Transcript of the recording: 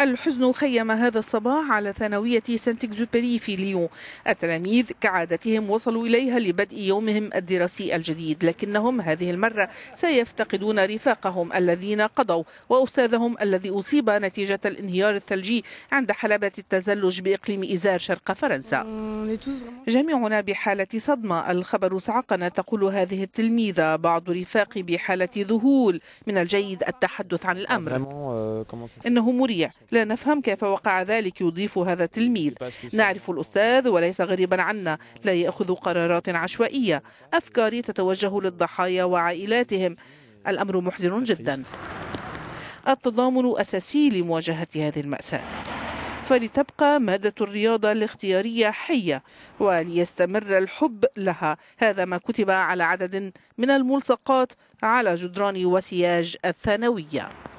الحزن خيم هذا الصباح على ثانوية سانت اكزوبيري في ليون التلاميذ كعادتهم وصلوا إليها لبدء يومهم الدراسي الجديد لكنهم هذه المرة سيفتقدون رفاقهم الذين قضوا وأستاذهم الذي أصيب نتيجة الانهيار الثلجي عند حلبة التزلج بإقليم إزار شرق فرنسا جميعنا بحالة صدمة الخبر صعقنا تقول هذه التلميذة بعض رفاقي بحالة ذهول من الجيد التحدث عن الأمر ah, euh, إنه مريع لا نفهم كيف وقع ذلك يضيف هذا التلميذ نعرف الأستاذ وليس غريبا عنا لا يأخذ قرارات عشوائية أفكاري تتوجه للضحايا وعائلاتهم الأمر محزن جدا التضامن أساسي لمواجهة هذه المأساة فلتبقى مادة الرياضة الاختيارية حية وليستمر الحب لها هذا ما كتب على عدد من الملصقات على جدران وسياج الثانوية